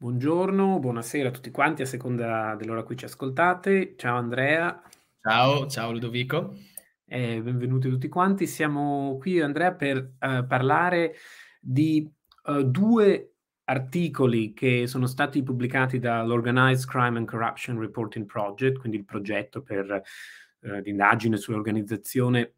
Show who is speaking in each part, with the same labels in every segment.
Speaker 1: Buongiorno, buonasera a tutti quanti a seconda dell'ora a cui ci ascoltate. Ciao Andrea. Ciao, ciao Ludovico. Eh, benvenuti tutti quanti. Siamo qui Andrea per eh, parlare di eh, due articoli che sono stati pubblicati dall'Organized Crime and Corruption Reporting Project, quindi il progetto per eh, l'indagine sull'organizzazione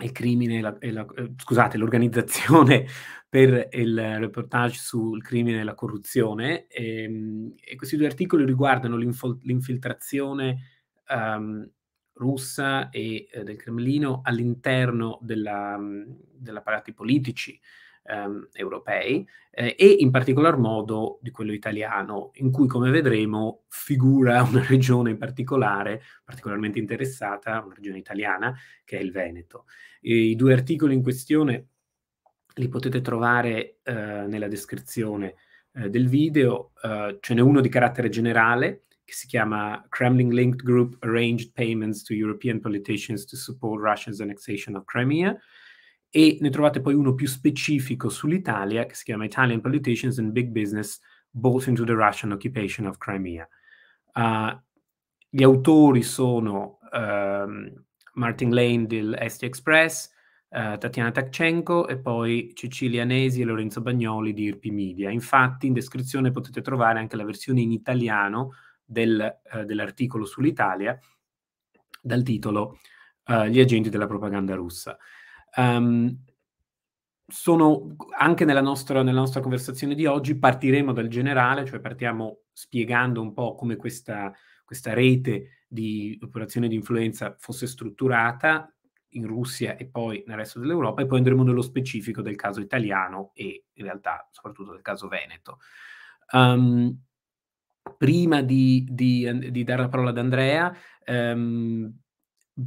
Speaker 1: il crimine, la, la, eh, scusate, l'organizzazione per il reportage sul crimine e la corruzione. E, ehm, e questi due articoli riguardano l'infiltrazione um, russa e eh, del Cremlino all'interno della, mm, degli apparati politici ehm, europei eh, e in particolar modo di quello italiano, in cui come vedremo figura una regione in particolare, particolarmente interessata, una regione italiana, che è il Veneto. E I due articoli in questione li potete trovare eh, nella descrizione eh, del video, eh, ce n'è uno di carattere generale che si chiama Kremlin Linked Group Arranged Payments to European Politicians to Support Russia's Annexation of Crimea, e ne trovate poi uno più specifico sull'Italia che si chiama Italian Politicians and Big Business Both into the Russian Occupation of Crimea. Uh, gli autori sono um, Martin Lane dell'Esti Express, uh, Tatiana Takchenko e poi Cecilia Nesi e Lorenzo Bagnoli di Irpi Media. Infatti in descrizione potete trovare anche la versione in italiano del, uh, dell'articolo sull'Italia dal titolo eh, Gli agenti della propaganda russa. Um, sono anche nella nostra, nella nostra, conversazione di oggi partiremo dal generale, cioè partiamo spiegando un po' come questa, questa rete di operazione di influenza fosse strutturata in Russia e poi nel resto dell'Europa e poi andremo nello specifico del caso italiano e in realtà soprattutto del caso veneto. Um, prima di, di, di, dare la parola ad Andrea, um,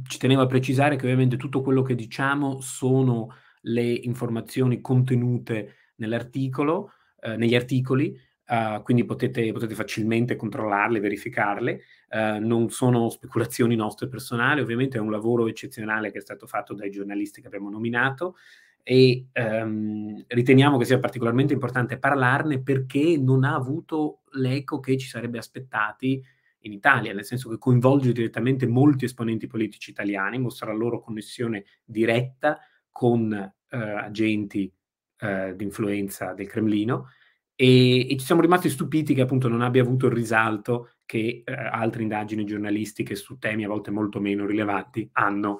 Speaker 1: ci tenevo a precisare che ovviamente tutto quello che diciamo sono le informazioni contenute nell'articolo, eh, negli articoli, eh, quindi potete, potete, facilmente controllarle, verificarle. Eh, non sono speculazioni nostre personali, ovviamente è un lavoro eccezionale che è stato fatto dai giornalisti che abbiamo nominato e ehm, riteniamo che sia particolarmente importante parlarne perché non ha avuto l'eco che ci sarebbe aspettati in Italia, nel senso che coinvolge direttamente molti esponenti politici italiani, mostra la loro connessione diretta con eh, agenti eh, di influenza del Cremlino e, e, ci siamo rimasti stupiti che appunto non abbia avuto il risalto che eh, altre indagini giornalistiche su temi a volte molto meno rilevanti hanno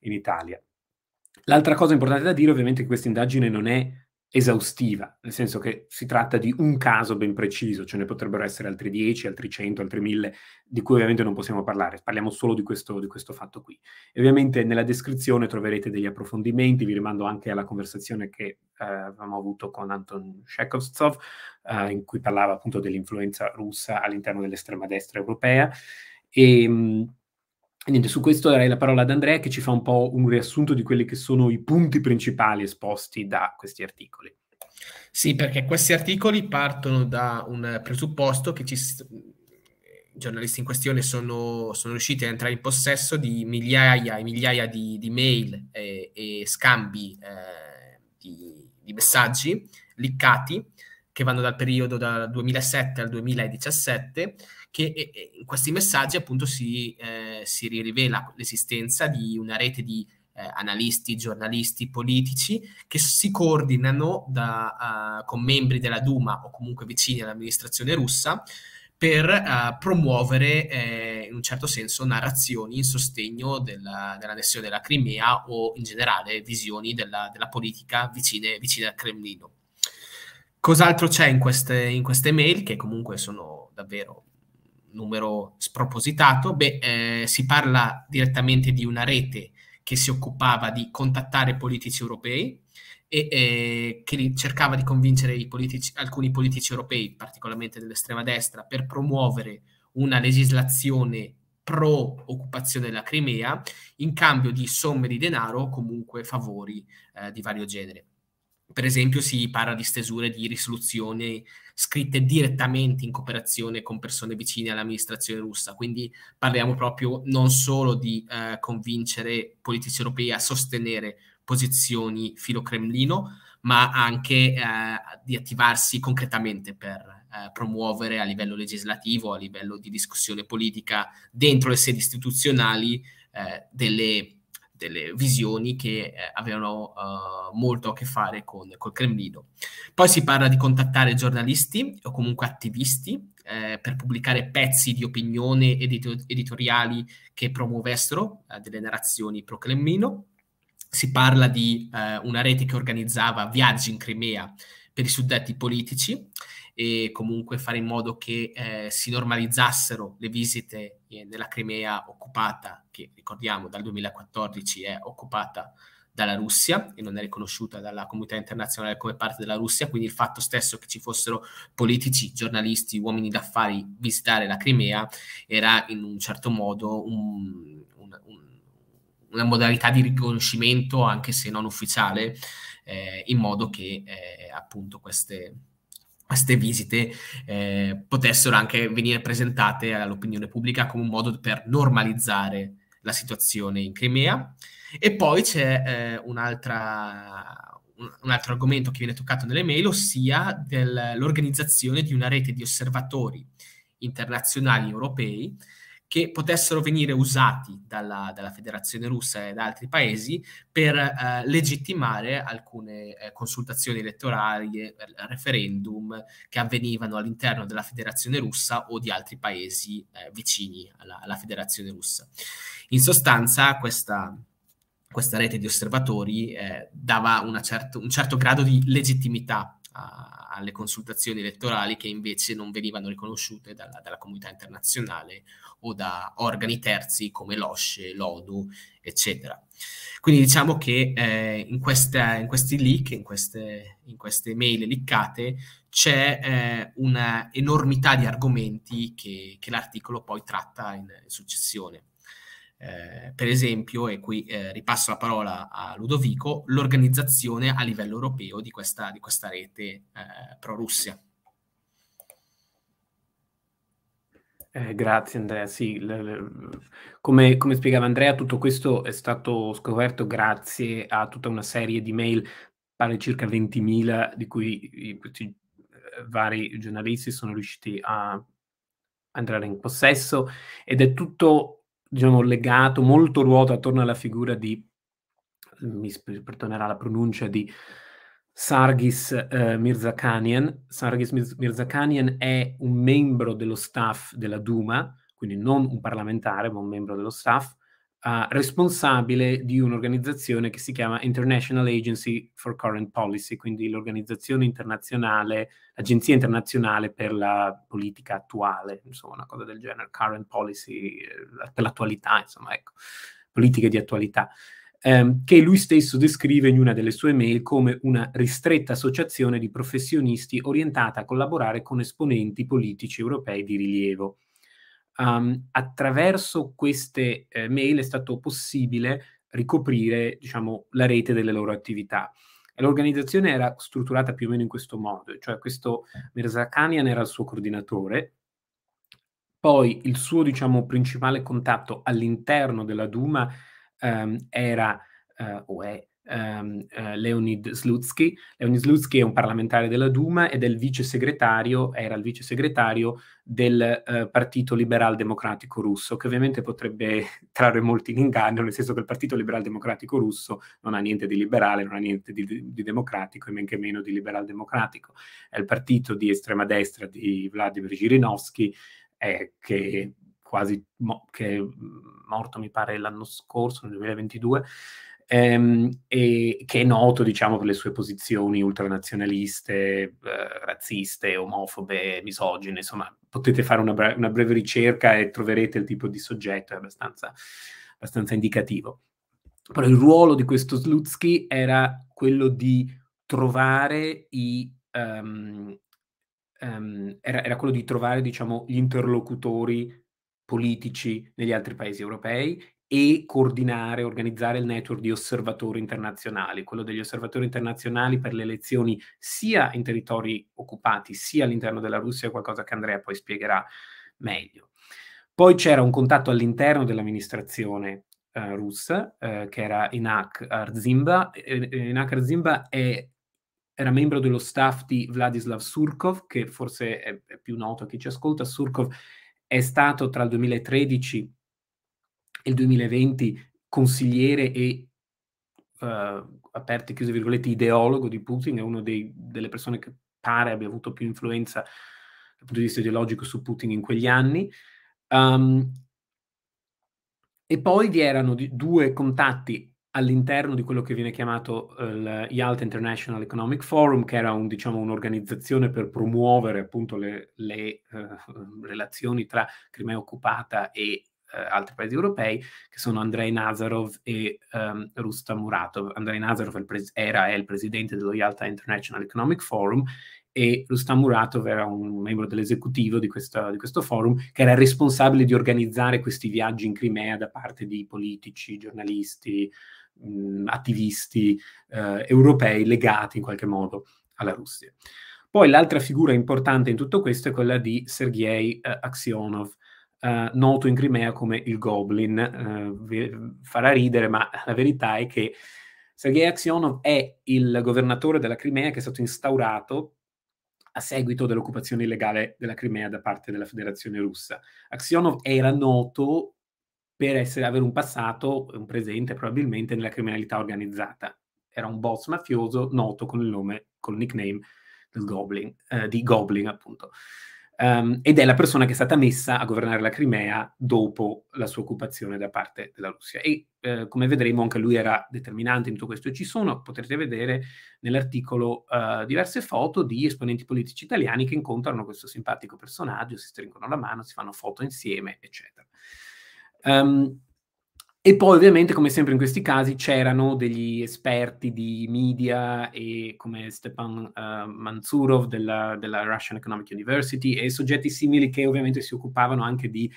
Speaker 1: in Italia. L'altra cosa importante da dire ovviamente è che questa indagine non è esaustiva, nel senso che si tratta di un caso ben preciso, ce ne potrebbero essere altri 10, altri 100, altri 1000, di cui ovviamente non possiamo parlare, parliamo solo di questo, di questo fatto qui. E ovviamente nella descrizione troverete degli approfondimenti, vi rimando anche alla conversazione che eh, avevamo avuto con Anton Shekovtsov, eh, in cui parlava appunto dell'influenza russa all'interno dell'estrema destra europea. E, ehm, Niente, su questo darei la parola ad Andrea che ci fa un po' un riassunto di quelli che sono i punti principali esposti da questi articoli. Sì, perché questi articoli
Speaker 2: partono da un presupposto che ci, i giornalisti in questione sono, sono, riusciti a entrare in possesso di migliaia e migliaia di, di mail e, e scambi eh, di, di, messaggi liccati che vanno dal periodo dal 2007 al 2017 che in questi messaggi appunto si, eh, si rivela l'esistenza di una rete di eh, analisti, giornalisti, politici che si coordinano da, uh, con membri della Duma o comunque vicini all'amministrazione russa per uh, promuovere eh, in un certo senso narrazioni in sostegno della, dell'annessione della Crimea o in generale visioni della, della politica vicine, vicine, al Cremlino. Cos'altro c'è in queste, in queste mail che comunque sono davvero numero spropositato, beh, eh, si parla direttamente di una rete che si occupava di contattare politici europei e eh, che cercava di convincere politici, alcuni politici europei, particolarmente dell'estrema destra, per promuovere una legislazione pro occupazione della Crimea in cambio di somme di denaro o comunque favori eh, di vario genere. Per esempio si parla di stesure di risoluzioni scritte direttamente in cooperazione con persone vicine all'amministrazione russa. Quindi parliamo proprio non solo di eh, convincere politici europei a sostenere posizioni filo Cremlino, ma anche eh, di attivarsi concretamente per eh, promuovere a livello legislativo, a livello di discussione politica dentro le sedi istituzionali eh, delle delle visioni che eh, avevano uh, molto a che fare con, col Cremlino. Poi si parla di contattare giornalisti o comunque attivisti eh, per pubblicare pezzi di opinione edito- editoriali che promuovessero eh, delle narrazioni pro-Cremlino. Si parla di eh, una rete che organizzava viaggi in Crimea per i suddetti politici e comunque fare in modo che eh, si normalizzassero le visite nella eh, Crimea occupata, che ricordiamo dal 2014 è occupata dalla Russia e non è riconosciuta dalla comunità internazionale come parte della Russia, quindi il fatto stesso che ci fossero politici, giornalisti, uomini d'affari visitare la Crimea era in un certo modo un, un, un una modalità di riconoscimento, anche se non ufficiale, eh, in modo che eh, appunto queste, queste visite eh, potessero anche venire presentate all'opinione pubblica come un modo per normalizzare la situazione in Crimea. E poi c'è eh, un'altra un altro argomento che viene toccato nelle mail, ossia dell'organizzazione di una rete di osservatori internazionali europei che potessero venire usati dalla, dalla, federazione russa e da altri paesi per eh, legittimare alcune eh, consultazioni elettorali, eh, referendum che avvenivano all'interno della federazione russa o di altri paesi eh, vicini alla, alla, federazione russa. In sostanza questa, questa rete di osservatori eh, dava certo, un certo grado di legittimità a, alle consultazioni elettorali che invece non venivano riconosciute dalla, dalla comunità internazionale o da organi terzi come l'OSCE, l'ONU, eccetera. Quindi diciamo che eh, in, questa, in, questi leak, in queste, in queste mail leakate, c'è eh, un'enormità di argomenti che, che l'articolo poi tratta in, in successione. Eh, per esempio, e qui eh, ripasso la parola a Ludovico, l'organizzazione a livello europeo di questa, di questa rete eh, pro-Russia.
Speaker 1: Eh, grazie Andrea, sì, le, le, come, come spiegava Andrea tutto questo è stato scoperto grazie a tutta una serie di mail, pare circa 20.000, di cui eh, questi vari giornalisti sono riusciti a entrare in possesso ed è tutto diciamo, legato, molto ruota attorno alla figura di, mi perdonerà la pronuncia di Sargis eh, Mirzakanian. Sargis Mirzakanian è un membro dello staff della Duma, quindi non un parlamentare, ma un membro dello staff, uh, responsabile di un'organizzazione che si chiama International Agency for Current Policy, quindi l'organizzazione internazionale, l'agenzia internazionale per la politica attuale, insomma, una cosa del genere, current policy, eh, per l'attualità, insomma, ecco, politiche di attualità ehm, che lui stesso descrive in una delle sue mail come una ristretta associazione di professionisti orientata a collaborare con esponenti politici europei di rilievo um, attraverso queste eh, mail è stato possibile ricoprire diciamo, la rete delle loro attività. l'organizzazione era strutturata più o meno in questo modo, cioè questo Mirzakanian era il suo coordinatore, poi il suo diciamo, principale contatto all'interno della Duma ehm, era eh, o è ehm, eh, Leonid Slutsky. Leonid Slutsky è un parlamentare della Duma ed è il vice segretario, era il vice segretario del eh, Partito Liberal Democratico Russo, che ovviamente potrebbe trarre molti in inganno, nel senso che il Partito Liberal Democratico Russo non ha niente di liberale, non ha niente di, di democratico e men che meno di liberal democratico. È il partito di estrema destra di Vladimir Girinovsky, eh, che quasi mo- che è morto mi pare l'anno scorso, nel 2022, ehm, e, che è noto diciamo, per le sue posizioni ultranazionaliste, eh, razziste, omofobe, misogine, insomma potete fare una, bre- una, breve ricerca e troverete il tipo di soggetto, è abbastanza, abbastanza indicativo. Però il ruolo di questo Slutsky era quello di trovare i... Um, era, era, quello di trovare diciamo, gli interlocutori politici negli altri paesi europei e coordinare, organizzare il network di osservatori internazionali, quello degli osservatori internazionali per le elezioni sia in territori occupati sia all'interno della Russia, qualcosa che Andrea poi spiegherà meglio. Poi c'era un contatto all'interno dell'amministrazione eh, russa, eh, che era Inak Arzimba. E, Inak Arzimba è, era membro dello staff di Vladislav Surkov, che forse è, è più noto a chi ci ascolta. Surkov è stato tra il 2013 il 2020 consigliere e uh, eh, aperte chiuse virgolette ideologo di Putin, è una delle persone che pare abbia avuto più influenza dal punto di vista ideologico su Putin in quegli anni. Um, e poi vi erano di, due contatti all'interno di quello che viene chiamato uh, il Yalta International Economic Forum, che era un, diciamo, un'organizzazione per promuovere appunto le, le uh, relazioni tra Crimea occupata e eh, altri paesi europei, che sono Andrei Nazarov e ehm, Rustam Muratov. Andrei Nazarov pres- era è il presidente dello Yalta International Economic Forum e Rusta Muratov era un membro dell'esecutivo di, questa, di questo forum che era responsabile di organizzare questi viaggi in Crimea da parte di politici, giornalisti, mh, attivisti eh, europei legati in qualche modo alla Russia. Poi l'altra figura importante in tutto questo è quella di Sergei eh, Aksionov, eh, noto in Crimea come il Goblin. Eh, farà ridere, ma la verità è che Sergei Aksionov è il governatore della Crimea che è stato instaurato a seguito dell'occupazione illegale della Crimea da parte della Federazione Russa. Aksionov era noto per essere, avere un passato, un presente probabilmente nella criminalità organizzata. Era un boss mafioso noto con il nome, con il nickname del Goblin, eh, di Goblin appunto um, ed è la persona che è stata messa a governare la Crimea dopo la sua occupazione da parte della Russia. E eh, come vedremo anche lui era determinante in tutto questo. Ci sono, potrete vedere nell'articolo, uh, diverse foto di esponenti politici italiani che incontrano questo simpatico personaggio, si stringono la mano, si fanno foto insieme, eccetera. Um, e poi ovviamente, come sempre in questi casi, c'erano degli esperti di media e come Stepan uh, Mansurov della, della, Russian Economic University e soggetti simili che ovviamente si occupavano anche di,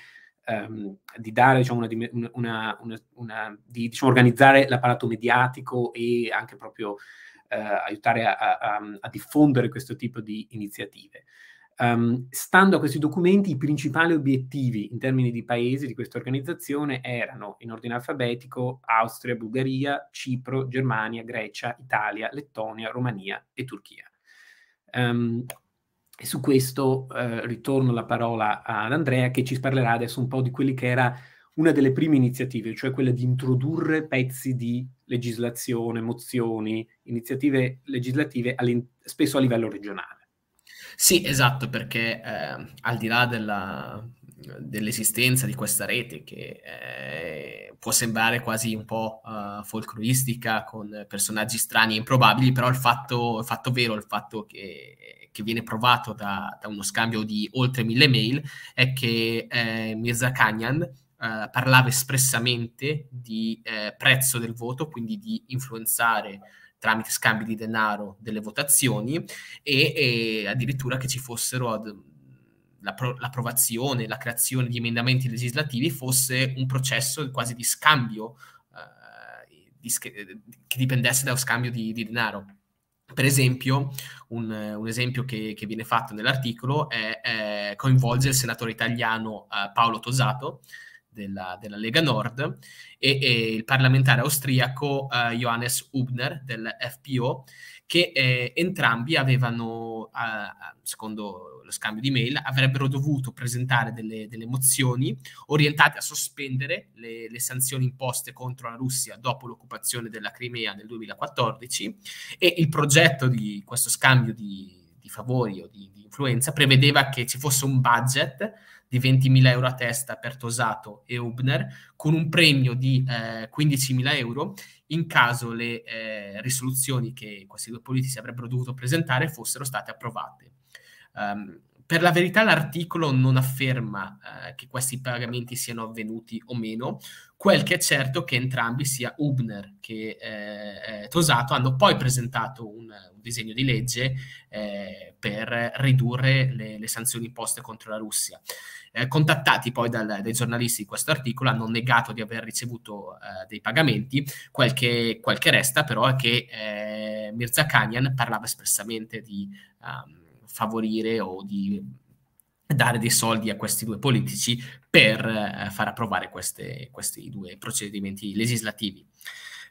Speaker 1: um, di dare, diciamo, una, una, una, di diciamo, organizzare l'apparato mediatico e anche proprio uh, aiutare a, a, a diffondere questo tipo di iniziative. Um, stando a questi documenti, i principali obiettivi in termini di paesi di questa organizzazione erano, in ordine alfabetico, Austria, Bulgaria, Cipro, Germania, Grecia, Italia, Lettonia, Romania e Turchia. Um, e su questo eh, ritorno la parola ad Andrea che ci parlerà adesso un po' di quelli che era una delle prime iniziative, cioè quella di introdurre pezzi di legislazione, mozioni, iniziative legislative spesso a livello regionale.
Speaker 2: Sì, esatto, perché eh, al di là della, dell'esistenza di questa rete che eh, può sembrare quasi un po' uh, folcloristica con personaggi strani e improbabili, però il fatto, il fatto vero, il fatto che, che viene provato da, da, uno scambio di oltre mille mail è che eh, Mirza Kanyan eh, parlava espressamente di eh, prezzo del voto, quindi di influenzare tramite scambi di denaro delle votazioni e, e addirittura che ci fossero ad, l'appro- l'approvazione, la creazione di emendamenti legislativi fosse un processo quasi di scambio eh, di eh, che dipendesse da dallo scambio di, di denaro. Per esempio, un, un esempio che, che, viene fatto nell'articolo è, è, coinvolge il senatore italiano eh, Paolo Tosato, della, della Lega Nord e, e, il parlamentare austriaco eh, Johannes Hubner del FPO, che eh, entrambi avevano, eh, secondo lo scambio di mail, avrebbero dovuto presentare delle, delle mozioni orientate a sospendere le, le, sanzioni imposte contro la Russia dopo l'occupazione della Crimea nel 2014 e il progetto di questo scambio di, di favori o di, di influenza prevedeva che ci fosse un budget di 20.000 euro a testa per Tosato e Hubner, con un premio di eh, 15.000 euro in caso le eh, risoluzioni che questi due politici avrebbero dovuto presentare fossero state approvate. Um, per la verità l'articolo non afferma eh, che questi pagamenti siano avvenuti o meno, quel che è certo è che entrambi, sia Hubner che eh, eh Tosato, hanno poi presentato un, un disegno di legge eh, per ridurre le, le sanzioni imposte contro la Russia eh, contattati poi dal, dai giornalisti di questo articolo, hanno negato di aver ricevuto eh, dei pagamenti. Quel che, resta però è che eh, Mirza Kanyan parlava espressamente di um, favorire o di dare dei soldi a questi due politici per eh, far approvare queste, questi due procedimenti legislativi.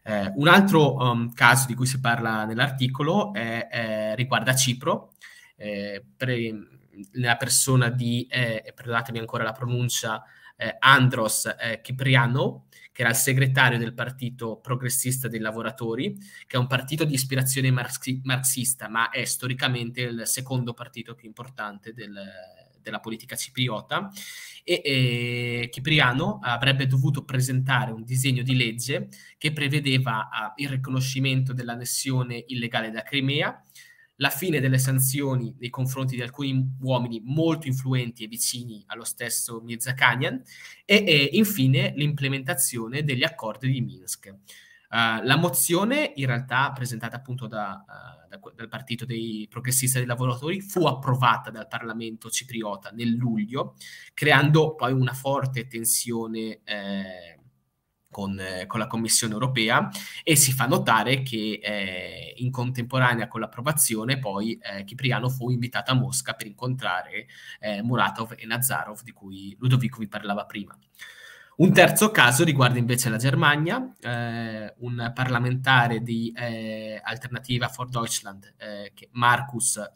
Speaker 2: Eh, un altro um, caso di cui si parla nell'articolo è, è, eh, riguarda Cipro. Eh, pre- nella persona di, eh, perdonatemi ancora la pronuncia, eh, Andros eh, Kipriano, che era il segretario del Partito Progressista dei Lavoratori, che è un partito di ispirazione marxi marxista, ma è storicamente il secondo partito più importante del, della politica cipriota. E, e Kipriano avrebbe dovuto presentare un disegno di legge che prevedeva uh, il riconoscimento dell'annessione illegale da Crimea, la fine delle sanzioni nei confronti di alcuni uomini molto influenti e vicini allo stesso Mirzakanyan e, e infine l'implementazione degli accordi di Minsk. Uh, la mozione, in realtà presentata appunto da, uh, da, dal Partito dei Progressisti e dei Lavoratori, fu approvata dal Parlamento cipriota nel luglio, creando poi una forte tensione eh, con, eh, con, la Commissione europea e si fa notare che eh, in contemporanea con l'approvazione poi eh, Cipriano fu invitato a Mosca per incontrare eh, Muratov e Nazarov di cui Ludovico vi parlava prima. Un terzo caso riguarda invece la Germania, eh, un parlamentare di eh, Alternativa for Deutschland, eh, Marcus eh,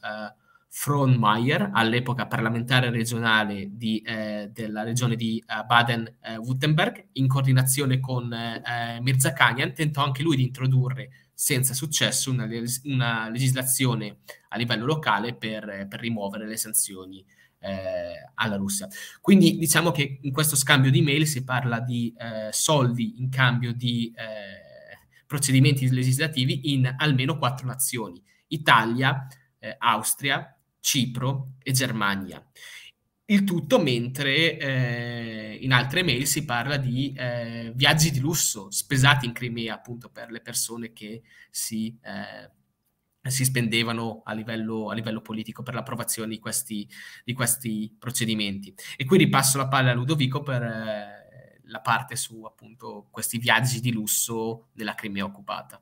Speaker 2: Frohnmayer, all'epoca parlamentare regionale di, eh, della regione di eh, Baden-Württemberg, in coordinazione con eh, Mirza Kanyan, tentò anche lui di introdurre senza successo una, una legislazione a livello locale per, per rimuovere le sanzioni eh, alla Russia. Quindi diciamo che in questo scambio di mail si parla di eh, soldi in cambio di eh, procedimenti legislativi in almeno quattro nazioni. Italia, eh, Austria, Cipro e Germania. Il tutto mentre eh, in altre mail si parla di eh, viaggi di lusso spesati in Crimea appunto per le persone che si, eh, si spendevano a livello, a livello, politico per l'approvazione di questi, di questi, procedimenti. E qui ripasso la palla a Ludovico per eh, la parte su appunto questi viaggi di lusso della Crimea occupata.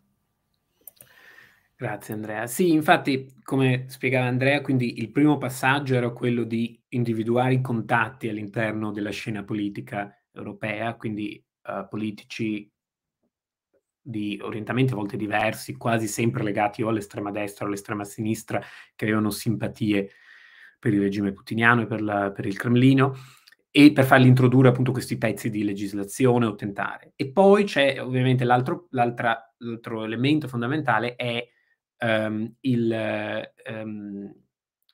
Speaker 1: Grazie Andrea. Sì, infatti, come spiegava Andrea, quindi il primo passaggio era quello di individuare i contatti all'interno della scena politica europea, quindi uh, politici di orientamenti a volte diversi, quasi sempre legati o all'estrema destra o all'estrema sinistra, che avevano simpatie per il regime putiniano e per, la, per il Cremlino, e per farli introdurre appunto questi pezzi di legislazione o tentare. E poi c'è ovviamente l'altro, l'altro elemento fondamentale è ehm, il, ehm,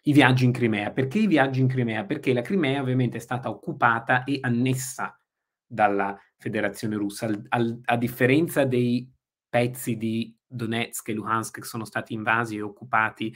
Speaker 1: i viaggi in Crimea. Perché i viaggi in Crimea? Perché la Crimea ovviamente è stata occupata e annessa dalla Federazione russa, al, al, a differenza dei pezzi di Donetsk e Luhansk che sono stati invasi e occupati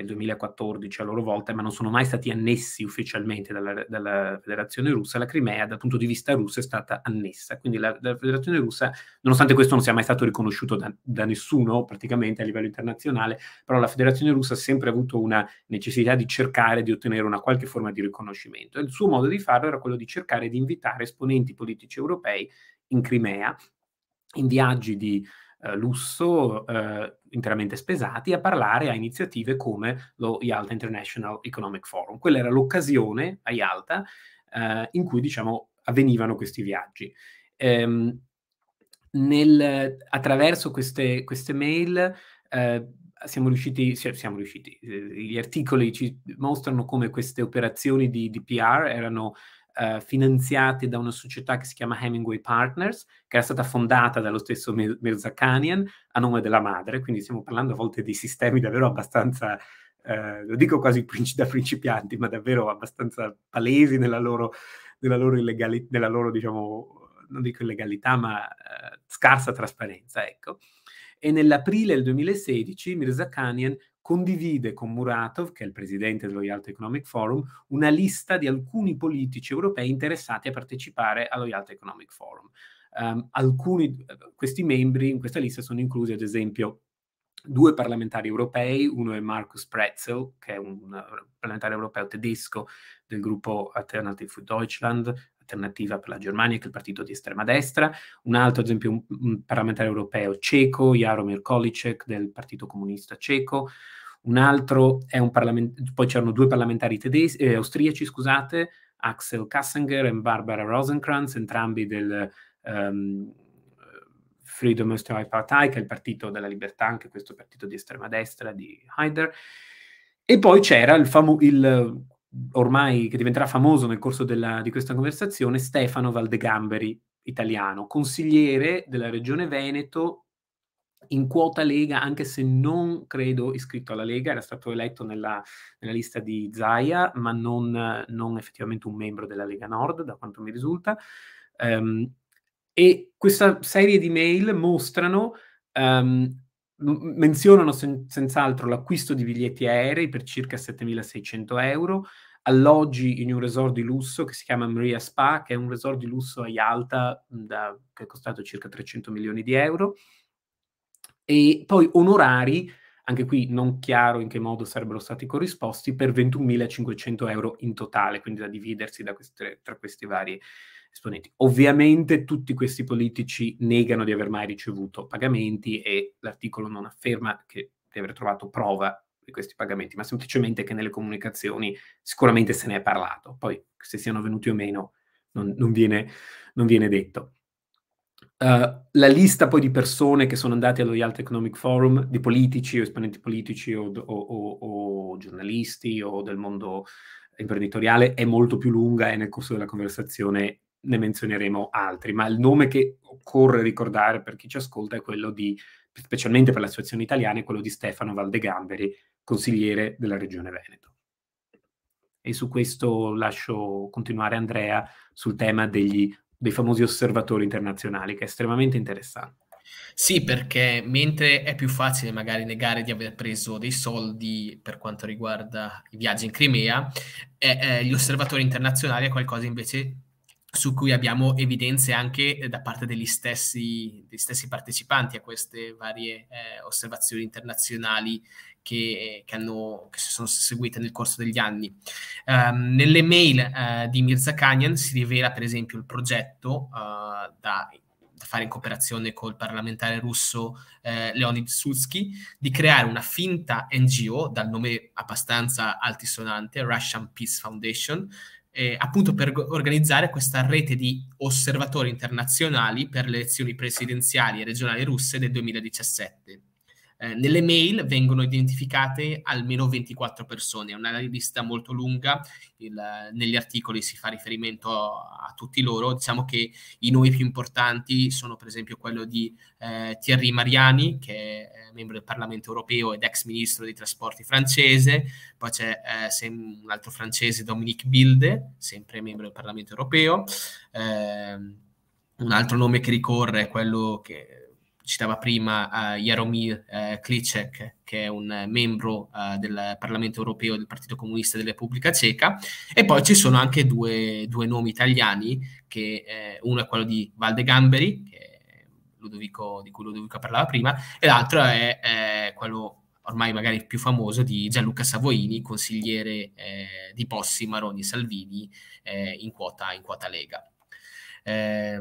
Speaker 1: nel 2014 a loro volta, ma non sono mai stati annessi ufficialmente dalla, dalla Federazione russa, la Crimea dal punto di vista russo è stata annessa. Quindi la, la Federazione russa, nonostante questo non sia mai stato riconosciuto da, da, nessuno praticamente a livello internazionale, però la Federazione russa ha sempre avuto una necessità di cercare di ottenere una qualche forma di riconoscimento. E il suo modo di farlo era quello di cercare di invitare esponenti politici europei in Crimea in viaggi di eh, lusso eh, interamente spesati, a parlare a iniziative come lo IALTA International Economic Forum. Quella era l'occasione a IALTA eh, in cui, diciamo, avvenivano questi viaggi. Ehm, nel, attraverso queste, queste mail eh, siamo riusciti, siamo riusciti, gli articoli ci mostrano come queste operazioni di, di PR erano eh, finanziati da una società che si chiama Hemingway Partners, che era stata fondata dallo stesso Mir- Mirza Kanian a nome della madre, quindi stiamo parlando a volte di sistemi davvero abbastanza eh, lo dico quasi da principianti, ma davvero abbastanza palesi nella loro, nella loro, illegali, nella loro diciamo, non dico illegalità, ma eh, scarsa trasparenza, ecco. E nell'aprile del 2016 Mirza Kanyan condivide con Muratov, che è il presidente dello Yalta Economic Forum, una lista di alcuni politici europei interessati a partecipare allo Yalta Economic Forum. Um, alcuni eh, questi membri in questa lista sono inclusi, ad esempio, due parlamentari europei, uno è Markus Pretzel, che è un eh, parlamentare europeo tedesco del gruppo Alternative für Deutschland, Alternativa per la Germania, che è il partito di estrema destra, un altro, ad esempio, un, un parlamentare europeo ceco, Jaromir Kolicek, del Partito Comunista Ceco, un altro è un parlamentare, poi c'erano due parlamentari tedesi, eh, austriaci, scusate, Axel Kassinger e Barbara Rosenkranz, entrambi del um, Freedom Österreich Party, che è il partito della libertà, anche questo partito di estrema destra di Haider. E poi c'era il, famo- il ormai che diventerà famoso nel corso della, di questa conversazione, Stefano Valdegamberi, italiano, consigliere della regione Veneto in quota Lega, anche se non credo iscritto alla Lega, era stato eletto nella, nella lista di Zaia, ma non, non, effettivamente un membro della Lega Nord, da quanto mi risulta. Um, e questa serie di mail mostrano, um, menzionano sen- senz'altro l'acquisto di biglietti aerei per circa 7.600 euro, alloggi in un resort di lusso che si chiama Maria Spa, che è un resort di lusso a Yalta da, che è costato circa 300 milioni di euro, e poi onorari, anche qui non chiaro in che modo sarebbero stati corrisposti, per 21.500 euro in totale, quindi da dividersi da queste, tra questi vari esponenti. Ovviamente tutti questi politici negano di aver mai ricevuto pagamenti e l'articolo non afferma che di aver trovato prova di questi pagamenti, ma semplicemente che nelle comunicazioni sicuramente se ne è parlato. Poi se siano venuti o meno non, non, viene, non viene detto. Eh, la lista poi di persone che sono andate allo Yalta Economic Forum, di politici o esponenti politici o, o, o, o, giornalisti o del mondo imprenditoriale, è molto più lunga e nel corso della conversazione ne menzioneremo altri, ma il nome che occorre ricordare per chi ci ascolta è quello di, specialmente per la situazione italiana, è quello di Stefano Valdegamberi, consigliere della Regione Veneto. E su questo lascio continuare Andrea sul tema degli dei famosi osservatori internazionali, che è estremamente interessante.
Speaker 2: Sì, perché mentre è più facile magari negare di aver preso dei soldi per quanto riguarda i viaggi in Crimea, eh, eh, gli osservatori internazionali è qualcosa invece su cui abbiamo evidenze anche eh, da parte degli stessi, degli stessi partecipanti a queste varie eh, osservazioni internazionali che, che, hanno, che, si sono seguite nel corso degli anni. Um, nelle mail uh, di Mirza Kanyan si rivela per esempio il progetto uh, da, da, fare in cooperazione col parlamentare russo uh, Leonid Sutsky di creare una finta NGO dal nome abbastanza altisonante, Russian Peace Foundation, eh, appunto per organizzare questa rete di osservatori internazionali per le elezioni presidenziali e regionali russe del 2017 eh, nelle mail vengono identificate almeno 24 persone, è una lista molto lunga, il, negli articoli si fa riferimento a, a, tutti loro, diciamo che i nomi più importanti sono per esempio quello di eh, Thierry Mariani, che è eh, membro del Parlamento europeo ed ex ministro dei trasporti francese, poi c'è eh, un altro francese, Dominique Bilde, sempre membro del Parlamento europeo. Ehm, un altro nome che ricorre è quello che citava prima eh, Jaromir eh, Klicek, che è un membro eh, del Parlamento europeo del Partito Comunista della Repubblica Ceca, e poi ci sono anche due, due nomi italiani, che, eh, uno è quello di Valde Gamberi, Ludovico, di cui Ludovico parlava prima, e l'altro è quello ormai magari più famoso di Gianluca Savoini, consigliere eh, di Possi, Maroni, e Salvini eh, in quota, in, quota, Lega. Eh,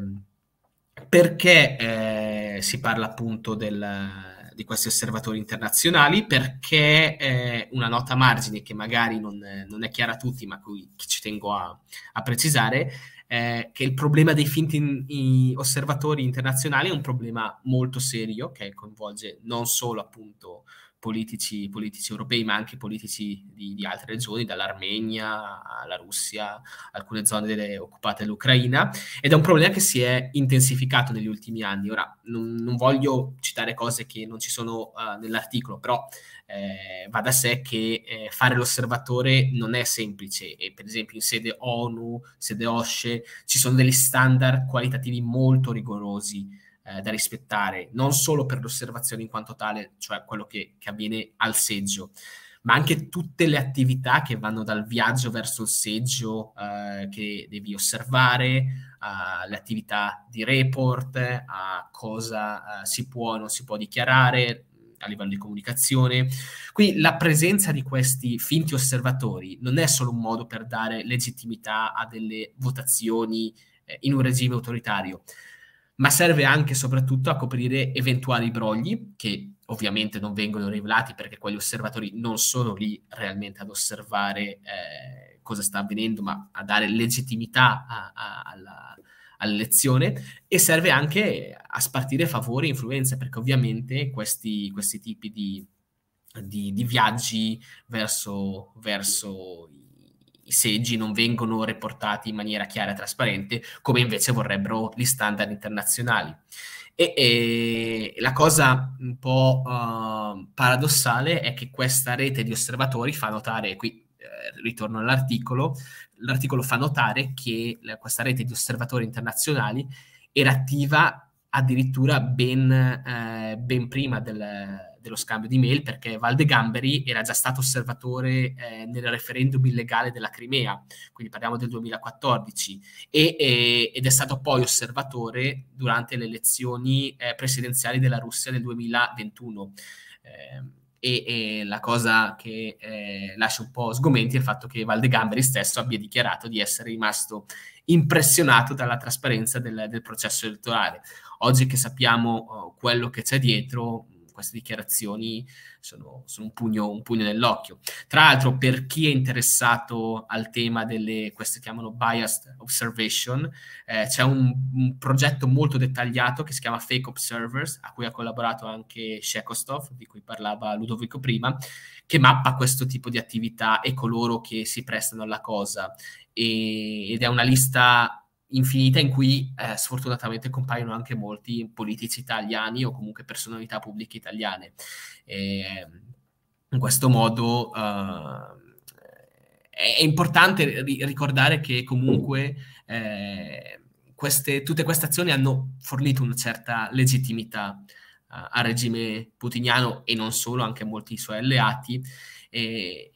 Speaker 2: perché eh, si parla appunto del, di questi osservatori internazionali? Perché eh, una nota a margine che magari non, non, è chiara a tutti, ma cui ci tengo a, a precisare, eh, che il problema dei finti in, in osservatori internazionali è un problema molto serio che coinvolge non solo appunto politici, politici, europei, ma anche politici di, di altre regioni, dall'Armenia alla Russia, alcune zone delle, occupate dall'Ucraina, ed è un problema che si è intensificato negli ultimi anni. Ora, non, non voglio citare cose che non ci sono uh, nell'articolo, però eh, va da sé che eh, fare l'osservatore non è semplice e per esempio in sede ONU, sede OSCE, ci sono degli standard qualitativi molto rigorosi eh, da rispettare, non solo per l'osservazione in quanto tale, cioè quello che, che avviene al seggio, ma anche tutte le attività che vanno dal viaggio verso il seggio eh, che devi osservare, alle attività di report, a cosa eh, si può o non si può dichiarare a livello di comunicazione. Quindi la presenza di questi finti osservatori non è solo un modo per dare legittimità a delle votazioni eh, in un regime autoritario, ma serve anche e soprattutto a coprire eventuali brogli che ovviamente non vengono rivelati perché quegli osservatori non sono lì realmente ad osservare eh, cosa sta avvenendo, ma a dare legittimità a, a, alla, all'elezione e serve anche a spartire favori e influenze perché ovviamente questi, questi tipi di, di, di viaggi verso, verso i seggi non vengono reportati in maniera chiara e trasparente, come invece vorrebbero gli standard internazionali. E, e la cosa un po' uh, paradossale è che questa rete di osservatori fa notare, qui eh, ritorno all'articolo, l'articolo fa notare che la, questa rete di osservatori internazionali era attiva addirittura ben, eh, ben prima del, dello scambio di mail perché Valdegamberi era già stato osservatore eh, nel referendum illegale della Crimea, quindi parliamo del 2014, e, e, ed è stato poi osservatore durante le elezioni eh, presidenziali della Russia nel 2021. Ehm, e, e, la cosa che eh, lascia un po' sgomenti è il fatto che Valdegamberi stesso abbia dichiarato di essere rimasto impressionato dalla trasparenza del, del processo elettorale. Oggi che sappiamo oh, quello che c'è dietro, queste dichiarazioni sono, sono un, pugno, un, pugno, nell'occhio. Tra l'altro, per chi è interessato al tema delle, queste chiamano biased observation, eh, c'è un, un, progetto molto dettagliato che si chiama Fake Observers, a cui ha collaborato anche Shekostov, di cui parlava Ludovico prima, che mappa questo tipo di attività e coloro che si prestano alla cosa. E, ed è una lista infinita in cui eh, sfortunatamente compaiono anche molti politici italiani o comunque personalità pubbliche italiane. E, ehm, in questo modo uh, è importante ri- ricordare che comunque eh, queste, tutte queste azioni hanno fornito una certa legittimità uh, al regime putiniano e non solo, anche a molti suoi alleati. E,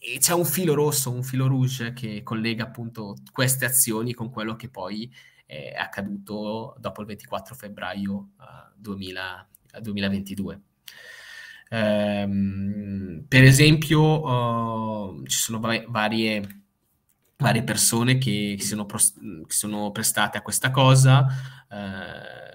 Speaker 2: e, c'è un filo rosso, un filo rouge che collega appunto queste azioni con quello che poi è accaduto dopo il 24 febbraio uh, 2000, 2022. Um, per esempio, uh, ci sono va- varie, varie, persone che, si sono pros- che, sono prestate a questa cosa. Uh,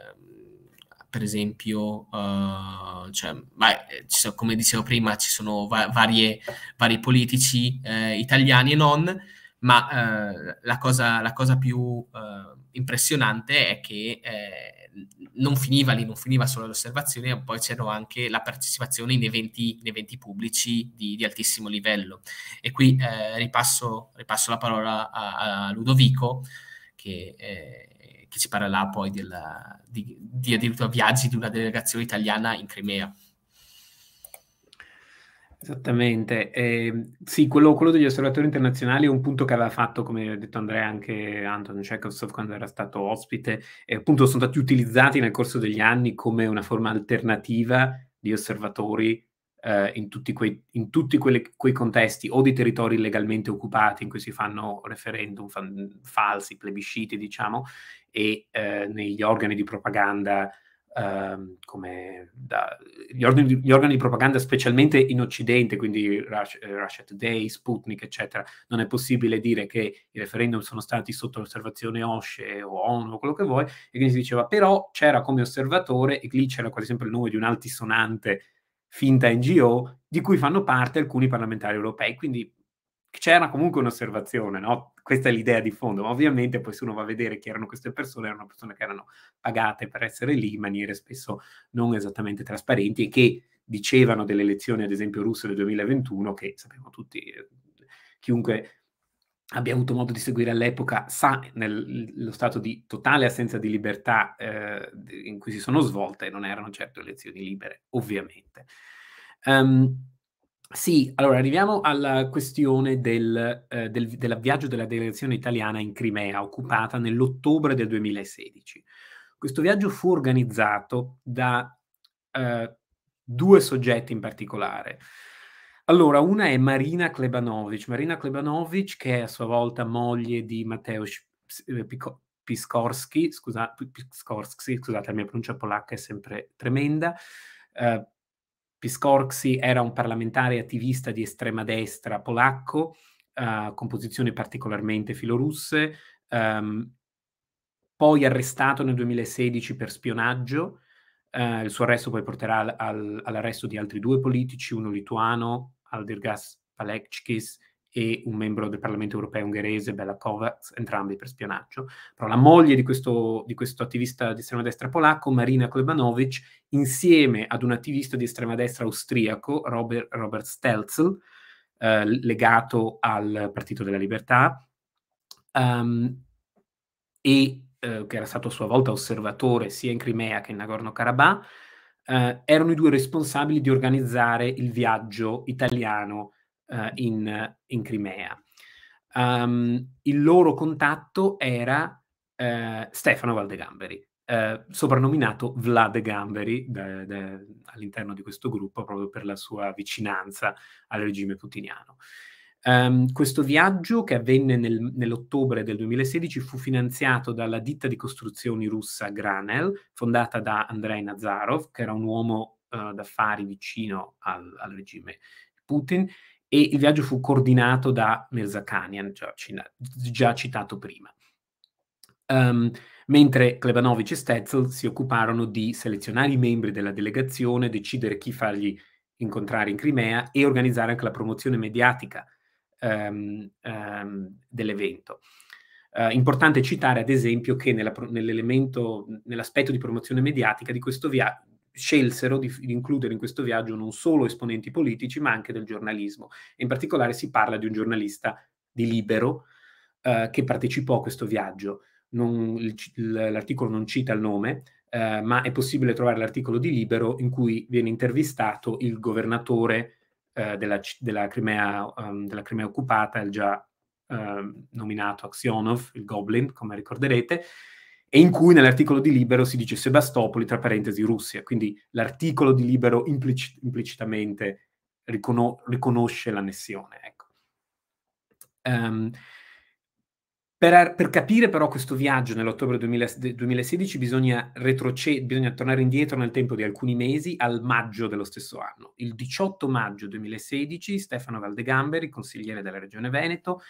Speaker 2: per esempio, uh, cioè, beh, sono, come dicevo prima, ci sono va varie, vari politici eh, italiani e non, ma eh, la, cosa, la, cosa, più eh, impressionante è che eh, non finiva lì, non finiva solo l'osservazione, poi c'era anche la partecipazione in eventi, in eventi pubblici di, di, altissimo livello. E qui eh, ripasso, ripasso, la parola a, a Ludovico, che... Eh, che si parlerà poi della, di, di addirittura viaggi di una delegazione italiana in Crimea.
Speaker 1: Esattamente, eh, sì, quello, quello, degli osservatori internazionali è un punto che aveva fatto, come ha detto Andrea, anche Anton Chekovsov quando era stato ospite, e appunto sono stati utilizzati nel corso degli anni come una forma alternativa di osservatori eh, in tutti, quei, in tutti quelle, quei, contesti o di territori legalmente occupati in cui si fanno referendum fan, falsi, plebisciti, diciamo, e eh, negli organi di propaganda, eh, come da, gli, organi di, gli, organi di, propaganda specialmente in Occidente, quindi Russia, eh, Russia Today, Sputnik, eccetera, non è possibile dire che i referendum sono stati sotto l'osservazione OSCE o ONU o quello che vuoi, e quindi si diceva però c'era come osservatore, e lì c'era quasi sempre il nome di un altisonante finta NGO, di cui fanno parte alcuni parlamentari europei, quindi c'era comunque un'osservazione, no? Questa è l'idea di fondo, ma ovviamente poi se uno va a vedere chi erano queste persone, erano persone che erano pagate per essere lì in maniere spesso non esattamente trasparenti e che dicevano delle elezioni, ad esempio russe del 2021, che sappiamo tutti, eh, chiunque abbia avuto modo di seguire all'epoca sa nello stato di totale assenza di libertà eh, in cui si sono svolte, non erano certo elezioni libere, ovviamente. Um, sì, allora arriviamo alla questione del, eh, del, dell'avviaggio della delegazione italiana in Crimea, occupata nell'ottobre del 2016. Questo viaggio fu organizzato da eh, due soggetti in particolare. Allora, una è Marina Klebanovic. Marina Klebanovic, che è a sua volta moglie di Matteo eh, Piskorski, scusa, Piskorski, scusate, la mia pronuncia polacca è sempre tremenda, eh, Piskorsi era un parlamentare attivista di estrema destra polacco, eh, con posizioni particolarmente filorusse, ehm, poi arrestato nel 2016 per spionaggio. Eh, il suo arresto poi porterà al, al, all'arresto di altri due politici, uno lituano, Aldirgas Palekčkis, e un membro del Parlamento europeo ungherese, Bela Kovacs, entrambi per spionaggio. Però la moglie di questo, di questo attivista di estrema destra polacco, Marina Klebanovic, insieme ad un attivista di estrema destra austriaco, Robert, Robert Stelzel, eh, legato al Partito della Libertà, um, e eh, che era stato a sua volta osservatore sia in Crimea che in Nagorno-Karabakh, eh, erano i due responsabili di organizzare il viaggio italiano uh, in, in, Crimea. Um, il loro contatto era uh, Stefano Valdegamberi, eh, soprannominato Vlad Gamberi da, da, all'interno di questo gruppo proprio per la sua vicinanza al regime putiniano. Um, questo viaggio, che avvenne nel, nell'ottobre del 2016, fu finanziato dalla ditta di costruzioni russa Granel, fondata da Andrei Nazarov, che era un uomo uh, d'affari vicino al, al, regime Putin, e il viaggio fu coordinato da Mirza già, già citato prima. Um, mentre Klebanovic e Stetzel si occuparono di selezionare i membri della delegazione, decidere chi fargli incontrare in Crimea e organizzare anche la promozione mediatica um, um, dell'evento. Uh, importante citare, ad esempio, che nella, nell'aspetto di promozione mediatica di questo, via- scelsero di, di, includere in questo viaggio non solo esponenti politici, ma anche del giornalismo. E in particolare si parla di un giornalista di Libero eh, che partecipò a questo viaggio. Non, l'articolo non cita il nome, eh, ma è possibile trovare l'articolo di Libero in cui viene intervistato il governatore eh, della, della, Crimea, um, della, Crimea, occupata, il già ehm, nominato Aksionov, il Goblin, come ricorderete, e in cui nell'articolo di Libero si dice Sebastopoli, tra parentesi, Russia. Quindi l'articolo di Libero implic- implicitamente riconos- riconosce l'annessione. Ecco. Um, per, per, capire però questo viaggio nell'ottobre 2000, 2016 bisogna, retroce- bisogna tornare indietro nel tempo di alcuni mesi al maggio dello stesso anno. Il 18 maggio 2016 Stefano Valdegamberi, consigliere della Regione Veneto,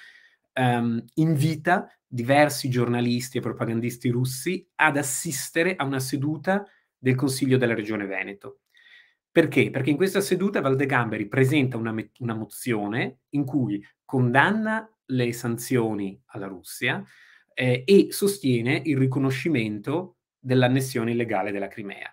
Speaker 1: ehm, invita diversi giornalisti e propagandisti russi ad assistere a una seduta del Consiglio della Regione Veneto. Perché? Perché in questa seduta Valdegamberi presenta una, me- una mozione in cui condanna le sanzioni alla Russia eh, e sostiene il riconoscimento dell'annessione illegale della Crimea.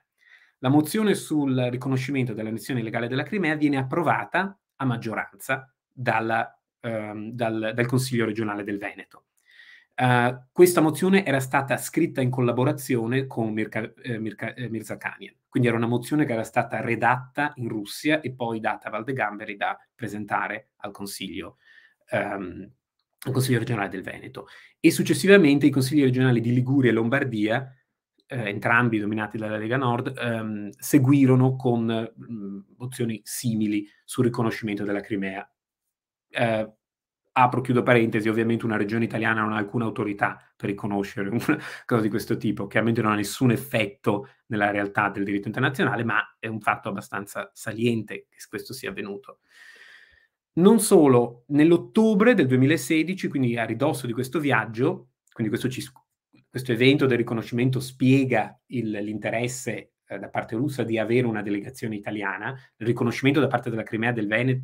Speaker 1: La mozione sul riconoscimento dell'annessione illegale della Crimea viene approvata a maggioranza dalla ehm, dal, dal, Consiglio regionale del Veneto. Uh, questa mozione era stata scritta in collaborazione con Mirka, eh, Mirka, eh, Mirza Kanian, quindi era una mozione che era stata redatta in Russia e poi data a Valdegamberi da presentare al Consiglio, ehm, al Consiglio regionale del Veneto. E successivamente i Consigli regionali di Liguria e Lombardia eh, entrambi dominati dalla Lega Nord, ehm, seguirono con mm, mozioni simili sul riconoscimento della Crimea eh, apro, chiudo parentesi, ovviamente una regione italiana non ha alcuna autorità per riconoscere una cosa di questo tipo, chiaramente non ha nessun effetto nella realtà del diritto internazionale, ma è un fatto abbastanza saliente che questo sia avvenuto. Non solo, nell'ottobre del 2016, quindi a ridosso di questo viaggio, quindi questo, ci, questo evento del riconoscimento spiega il, l'interesse eh, da parte russa di avere una delegazione italiana, il riconoscimento da parte della Crimea del Veneto,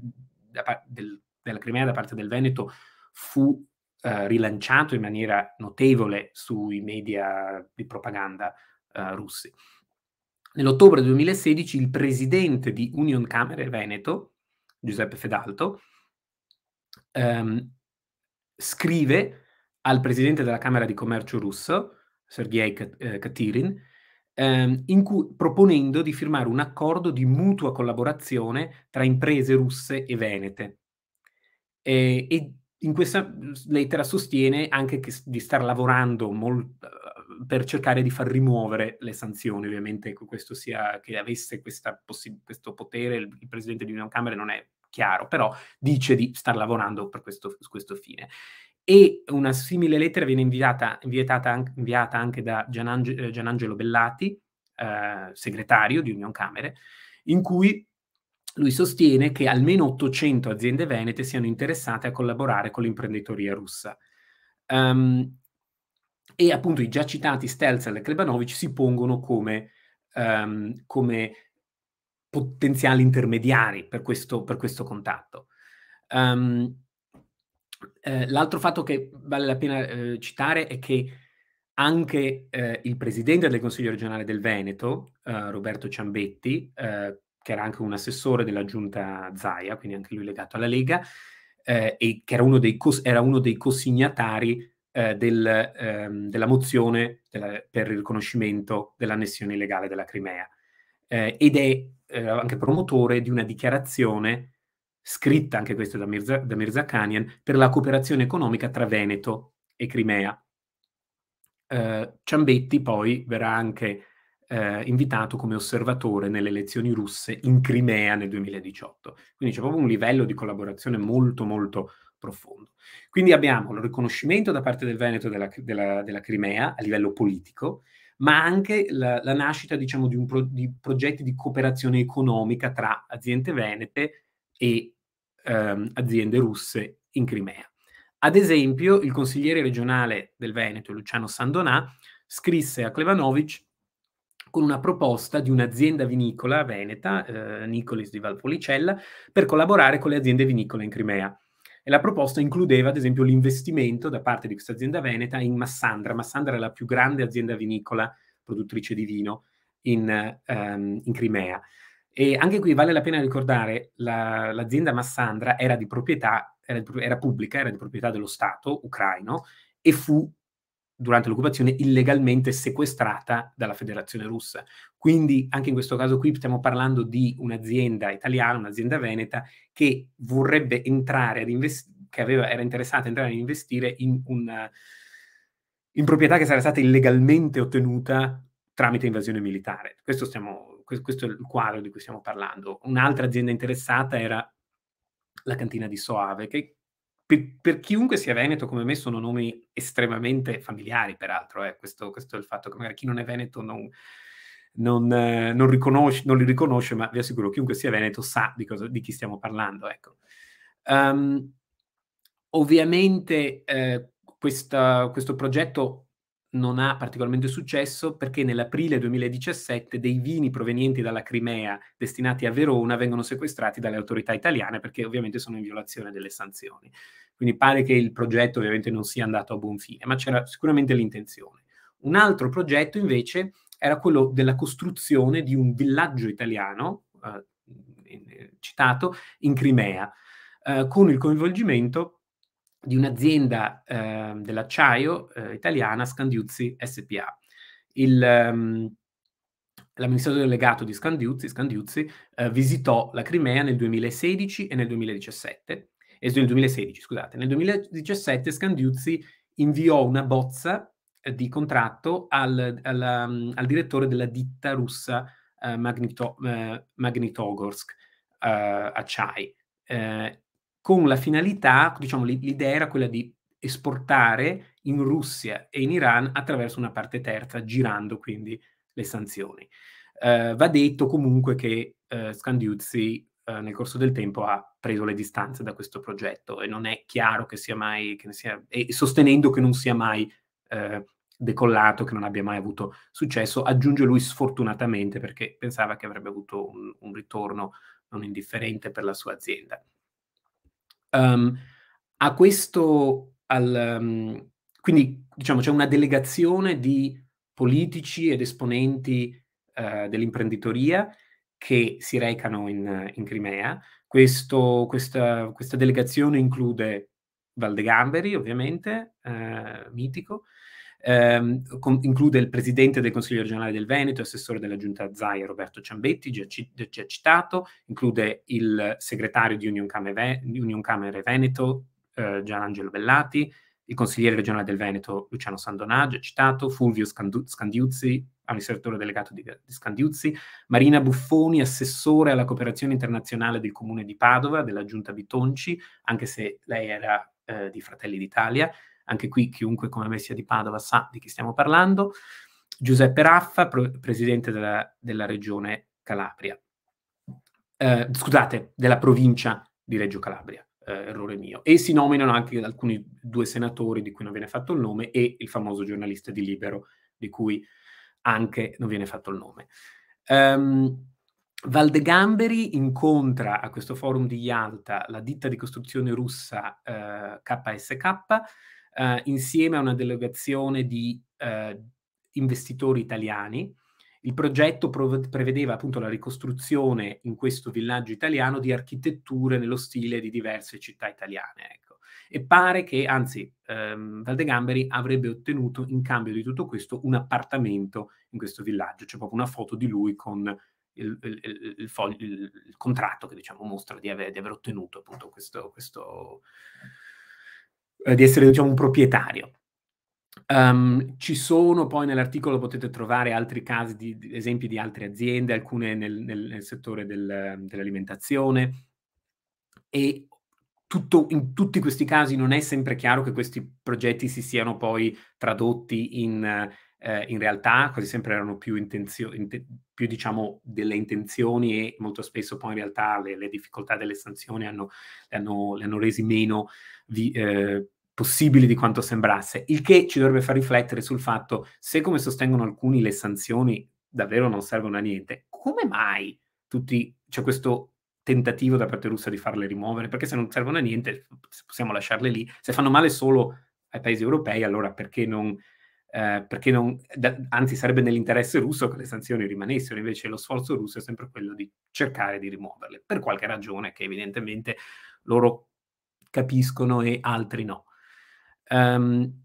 Speaker 1: da, del, della Crimea da parte del Veneto fu eh, rilanciato in maniera notevole sui media di propaganda eh, russi. Nell'ottobre 2016 il presidente di Union Camere Veneto, Giuseppe Fedalto, ehm, scrive al presidente della Camera di Commercio russo, Sergei eh, Katirin, ehm, cui, proponendo di firmare un accordo di mutua collaborazione tra imprese russe e venete. Eh, e in questa lettera sostiene anche che, di star lavorando mol, eh, per cercare di far rimuovere le sanzioni, ovviamente che ecco, questo sia che avesse possi- questo potere il, il presidente di Unione Camere non è chiaro, però dice di star lavorando per questo, questo fine. E una simile lettera viene inviata, inviata, inviata anche da Gianange, eh, Gianangelo Bellati, eh, segretario di Unione Camere, in cui lui sostiene che almeno 800 aziende venete siano interessate a collaborare con l'imprenditoria russa. Um, e appunto i già citati Stelzel e Krebanovic si pongono come, um, come potenziali intermediari per questo, per questo contatto. Um, eh, l'altro fatto che vale la pena eh, citare è che anche eh, il presidente del Consiglio regionale del Veneto, eh, Roberto Ciambetti, eh, che era anche un assessore della giunta Zaia, quindi anche lui legato alla Lega, eh, e che era uno dei, cos- era uno dei cosignatari eh, del, ehm, della mozione della, per il riconoscimento dell'annessione illegale della Crimea. Eh, ed è eh, anche promotore di una dichiarazione scritta anche questa da Mirza, da Mirza Kanyan per la cooperazione economica tra Veneto e Crimea. Eh, Ciambetti poi verrà anche eh, invitato come osservatore nelle elezioni russe in Crimea nel 2018. Quindi c'è proprio un livello di collaborazione molto molto profondo. Quindi abbiamo il riconoscimento da parte del Veneto della, della, della Crimea a livello politico, ma anche la, la nascita diciamo, di, pro, di, progetti di cooperazione economica tra aziende venete e ehm, aziende russe in Crimea. Ad esempio, il consigliere regionale del Veneto, Luciano Sandonà, scrisse a Klevanovic con una proposta di un'azienda vinicola veneta, eh, Nicolis di Valpolicella, per collaborare con le aziende vinicole in Crimea. E la proposta includeva, ad esempio, l'investimento da parte di questa azienda veneta in Massandra. Massandra è la più grande azienda vinicola produttrice di vino in, ehm, in Crimea. E anche qui vale la pena ricordare, la, l'azienda Massandra era di proprietà, era, era pubblica, era di proprietà dello Stato ucraino e fu durante l'occupazione illegalmente sequestrata dalla federazione russa. Quindi anche in questo caso qui stiamo parlando di un'azienda italiana, un'azienda veneta, che vorrebbe entrare ad investire, che aveva, era interessata a entrare ad investire in, una, in proprietà che sarebbe stata illegalmente ottenuta tramite invasione militare. Questo, stiamo, questo è il quadro di cui stiamo parlando. Un'altra azienda interessata era la cantina di Soave, che per, per, chiunque sia veneto come me sono nomi estremamente familiari, peraltro. Eh. Questo, questo, è il fatto che magari chi non è veneto non, non, eh, non, riconosce, non li riconosce, ma vi assicuro, chiunque sia veneto sa di, cosa, di chi stiamo parlando. Ecco. Um, ovviamente eh, questa, questo progetto non ha particolarmente successo perché nell'aprile 2017 dei vini provenienti dalla Crimea destinati a Verona vengono sequestrati dalle autorità italiane perché ovviamente sono in violazione delle sanzioni. Quindi pare che il progetto ovviamente non sia andato a buon fine, ma c'era sicuramente l'intenzione. Un altro progetto invece era quello della costruzione di un villaggio italiano, eh, eh citato, in Crimea, eh, con il coinvolgimento di un'azienda eh, dell'acciaio eh, italiana, Scandiuzzi SPA. Il, ehm, l'amministratore delegato di Scandiuzzi, Scandiuzzi eh, visitò la Crimea nel 2016 e nel 2017. E nel 2016, scusate. Nel 2017 Scandiuzzi inviò una bozza eh, di contratto al, al, mm, al, direttore della ditta russa eh, Magnito, eh, Magnitogorsk Acciai con la finalità, diciamo, l'idea era quella di esportare in Russia e in Iran attraverso una parte terza, girando quindi le sanzioni. Eh, va detto comunque che eh, Scandiuzzi eh, nel corso del tempo ha preso le distanze da questo progetto e non è chiaro che sia mai, che sia, e sostenendo che non sia mai eh, decollato, che non abbia mai avuto successo, aggiunge lui sfortunatamente perché pensava che avrebbe avuto un, un ritorno non indifferente per la sua azienda. Um, a questo, al, um, quindi diciamo c'è una delegazione di politici ed esponenti uh, dell'imprenditoria che si recano in, in Crimea. Questo, questa, questa, delegazione include Valdegamberi, ovviamente, uh, mitico, ehm, con, include il presidente del Consiglio regionale del Veneto, assessore della giunta ZAI Roberto Ciambetti, già, ci, già citato, include il segretario di Union Camere, Union Camere Veneto, eh, Gianangelo Bellati, il consigliere regionale del Veneto Luciano Sandonà, già citato, Fulvio Scandu- Scandiuzzi, amministratore delegato di, di Scandiuzzi, Marina Buffoni, assessore alla cooperazione internazionale del comune di Padova, della giunta Bitonci, anche se lei era eh, di Fratelli d'Italia, anche qui chiunque come me sia di Padova sa di chi stiamo parlando. Giuseppe Raffa, pro- presidente della, della, regione Calabria. Eh, scusate, della provincia di Reggio Calabria, eh, errore mio. E si nominano anche alcuni due senatori di cui non viene fatto il nome e il famoso giornalista di Libero di cui anche non viene fatto il nome. Um, Valdegamberi incontra a questo forum di Yalta la ditta di costruzione russa eh, KSK eh, insieme a una delegazione di eh, investitori italiani. Il progetto prov- prevedeva appunto la ricostruzione in questo villaggio italiano di architetture nello stile di diverse città italiane. Ecco. E pare che, anzi, ehm, Valdegamberi avrebbe ottenuto in cambio di tutto questo un appartamento in questo villaggio. C'è proprio una foto di lui con il, il, il, foglio, il, contratto che diciamo mostra di, ave, di aver, ottenuto appunto questo, questo, eh, di essere diciamo, un proprietario. Um, ci sono poi nell'articolo potete trovare altri casi di, di esempi di altre aziende, alcune nel, nel, nel settore del, dell'alimentazione e tutto, in tutti questi casi non è sempre chiaro che questi progetti si siano poi tradotti in, eh, in realtà, quasi sempre erano più, intenzio- inte- più diciamo delle intenzioni e molto spesso poi in realtà le, le difficoltà delle sanzioni hanno, le, hanno, le hanno resi meno vi, eh, possibili di quanto sembrasse, il che ci dovrebbe far riflettere sul fatto se, come sostengono alcuni, le sanzioni davvero non servono a niente, come mai tutti, c'è questo tentativo da parte russa di farle rimuovere? Perché se non servono a niente possiamo lasciarle lì, se fanno male solo ai paesi europei, allora perché non... Eh, perché non, da, anzi sarebbe nell'interesse russo che le sanzioni rimanessero, invece lo sforzo russo è sempre quello di cercare di rimuoverle, per qualche ragione che evidentemente loro capiscono e altri no. Um,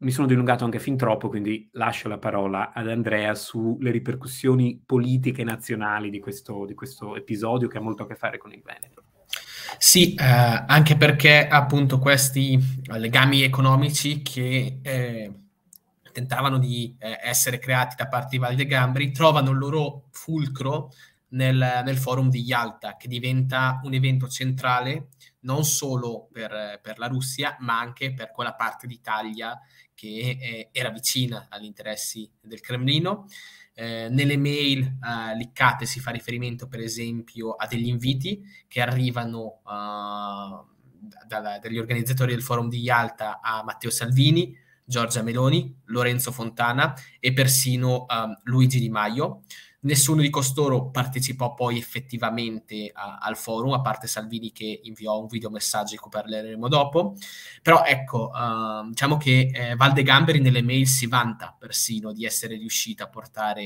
Speaker 1: mi sono dilungato anche fin troppo, quindi lascio la parola ad Andrea sulle ripercussioni politiche nazionali di questo, di questo episodio che ha molto a che fare con il Veneto.
Speaker 2: Sì, eh, anche perché appunto questi legami economici che eh, tentavano di eh, essere creati da parte di Valle Gambri trovano il loro fulcro nel, nel, forum di Yalta, che diventa un evento centrale non solo per, per la Russia, ma anche per quella parte d'Italia che eh, era vicina agli interessi del Cremlino. Eh, nelle mail eh, liccate si fa riferimento, per esempio, a degli inviti che arrivano eh, dalla, dagli organizzatori del forum di Yalta a Matteo Salvini, Giorgia Meloni, Lorenzo Fontana e persino ehm, Luigi Di Maio. Nessuno di costoro partecipò poi effettivamente a, al forum, a parte Salvini che inviò un videomessaggio di cui parleremo dopo. Però ecco, uh, diciamo che eh, Valde Gamberi nelle mail si vanta persino di essere riuscita a portare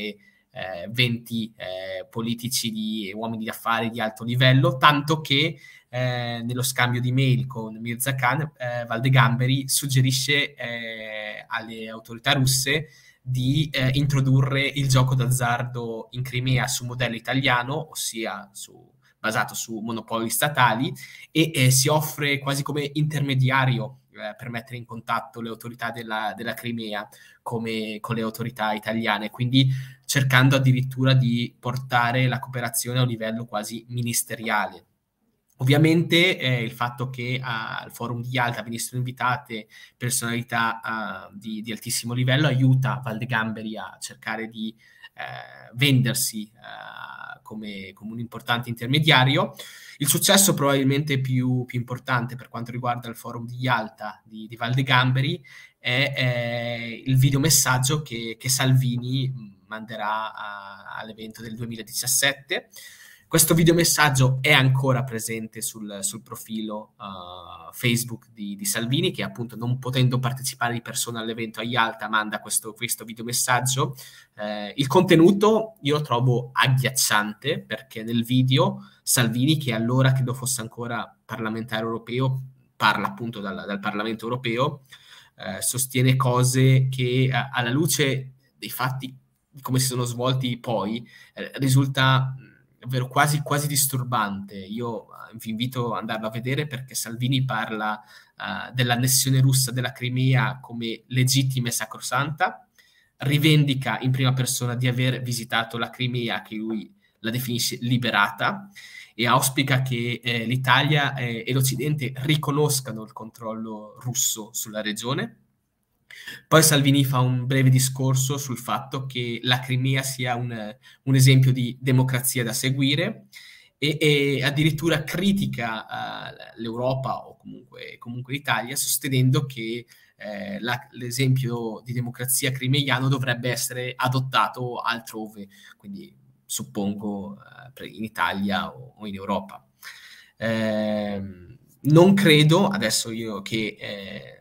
Speaker 2: eh, 20 eh, politici di uomini di affari di alto livello, tanto che eh, nello scambio di mail con Mirza Khan, eh, Valde Gamberi suggerisce eh, alle autorità russe di eh, introdurre il gioco d'azzardo in Crimea su modello italiano, ossia su, basato su monopoli statali, e eh, si offre quasi come intermediario eh, per mettere in contatto le autorità della, della Crimea come, con le autorità italiane, quindi cercando addirittura di portare la cooperazione a un livello quasi ministeriale. Ovviamente eh, il fatto che ah, al forum di Yalta venissero invitate personalità uh, di, di, altissimo livello aiuta Valdegamberi a cercare di eh, vendersi eh, come, come, un importante intermediario. Il successo probabilmente più, più, importante per quanto riguarda il forum di Yalta di, di Valde è, è eh, il videomessaggio che, che Salvini mm, manderà a, all'evento del 2017 questo videomessaggio è ancora presente sul, sul profilo uh, Facebook di, di, Salvini, che appunto non potendo partecipare di persona all'evento a Yalta manda questo, questo videomessaggio. Eh, il contenuto io lo trovo agghiacciante perché nel video Salvini, che allora credo fosse ancora parlamentare europeo, parla appunto dal, dal Parlamento europeo, eh, sostiene cose che eh, alla luce dei fatti come si sono svolti poi eh, risulta ovvero quasi, quasi disturbante. Io eh, vi invito ad andarlo a vedere perché Salvini parla uh, eh, dell'annessione russa della Crimea come legittima e sacrosanta, rivendica in prima persona di aver visitato la Crimea, che lui la definisce liberata, e auspica che eh, l'Italia eh, e l'Occidente riconoscano il controllo russo sulla regione poi Salvini fa un breve discorso sul fatto che la Crimea sia un, un esempio di democrazia da seguire e, e addirittura critica uh, l'Europa o comunque, comunque, l'Italia sostenendo che eh, la, l'esempio di democrazia crimeiano dovrebbe essere adottato altrove, quindi suppongo uh, in Italia o, o in Europa. Eh, non credo, adesso io che... Eh,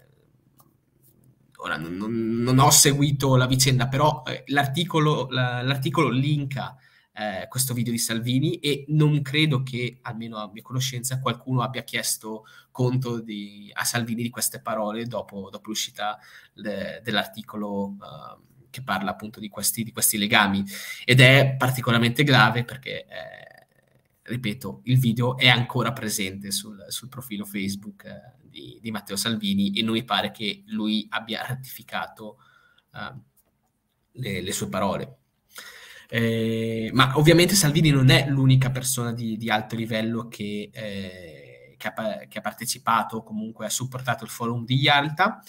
Speaker 2: ora non, non, non, ho seguito la vicenda, però eh, l'articolo, la, l'articolo, linka eh, questo video di Salvini e non credo che, almeno a mia conoscenza, qualcuno abbia chiesto conto di, a Salvini di queste parole dopo, dopo l'uscita le, dell'articolo eh, che parla appunto di questi, di questi, legami. Ed è particolarmente grave perché eh, ripeto, il video è ancora presente sul, sul profilo Facebook eh, di, di, Matteo Salvini e non mi pare che lui abbia ratificato eh, le, le, sue parole. Eh, ma ovviamente Salvini non è l'unica persona di, di alto livello che, eh, che, ha, che, ha, partecipato o comunque ha supportato il forum di Yalta.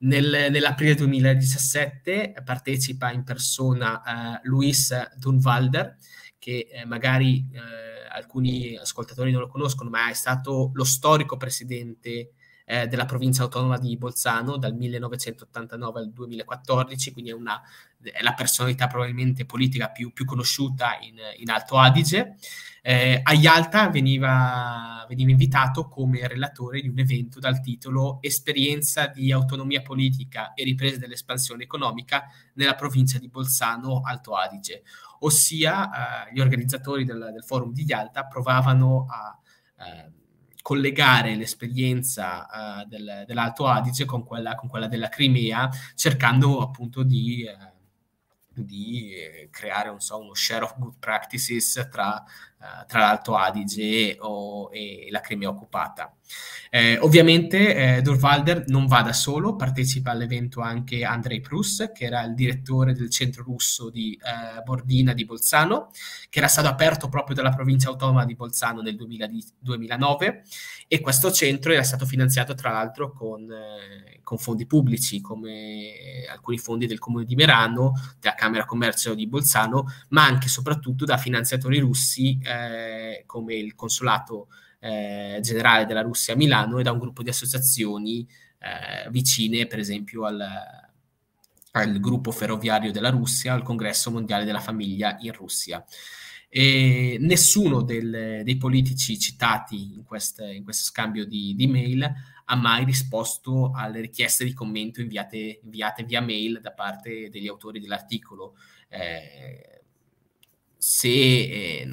Speaker 2: Nel, nell'aprile 2017 partecipa in persona eh, Luis Dunvalder, che eh, magari eh, alcuni ascoltatori non lo conoscono, ma è stato lo storico presidente eh, della provincia autonoma di Bolzano dal 1989 al 2014, quindi è, una, è la personalità probabilmente politica più, più conosciuta in, in, Alto Adige. Eh, a Yalta veniva, veniva invitato come relatore di un evento dal titolo Esperienza di autonomia politica e ripresa dell'espansione economica nella provincia di Bolzano Alto Adige, ossia eh, gli organizzatori del, del, forum di Yalta provavano a eh, collegare l'esperienza uh, del, dell'Alto Adige con quella, con quella, della Crimea, cercando appunto di, uh, di eh, creare so, uno share of good practices tra eh, tra l'altro Adige o, e la Crimea occupata. Eh, ovviamente eh, Durvalder non va da solo, partecipa all'evento anche Andrei Prus, che era il direttore del centro russo di eh, Bordina di Bolzano, che era stato aperto proprio dalla provincia autonoma di Bolzano nel 2000, 2009 e questo centro era stato finanziato tra l'altro con, eh, con, fondi pubblici, come eh, alcuni fondi del comune di Merano, della Camera Commercio di Bolzano, ma anche e soprattutto da finanziatori russi eh, come il Consolato eh, Generale della Russia a Milano e da un gruppo di associazioni eh, vicine, per esempio, al, al gruppo ferroviario della Russia, al Congresso Mondiale della Famiglia in Russia. E nessuno del, dei politici citati in, queste, in questo scambio di, di, mail ha mai risposto alle richieste di commento inviate, inviate via mail da parte degli autori dell'articolo. Eh, se eh,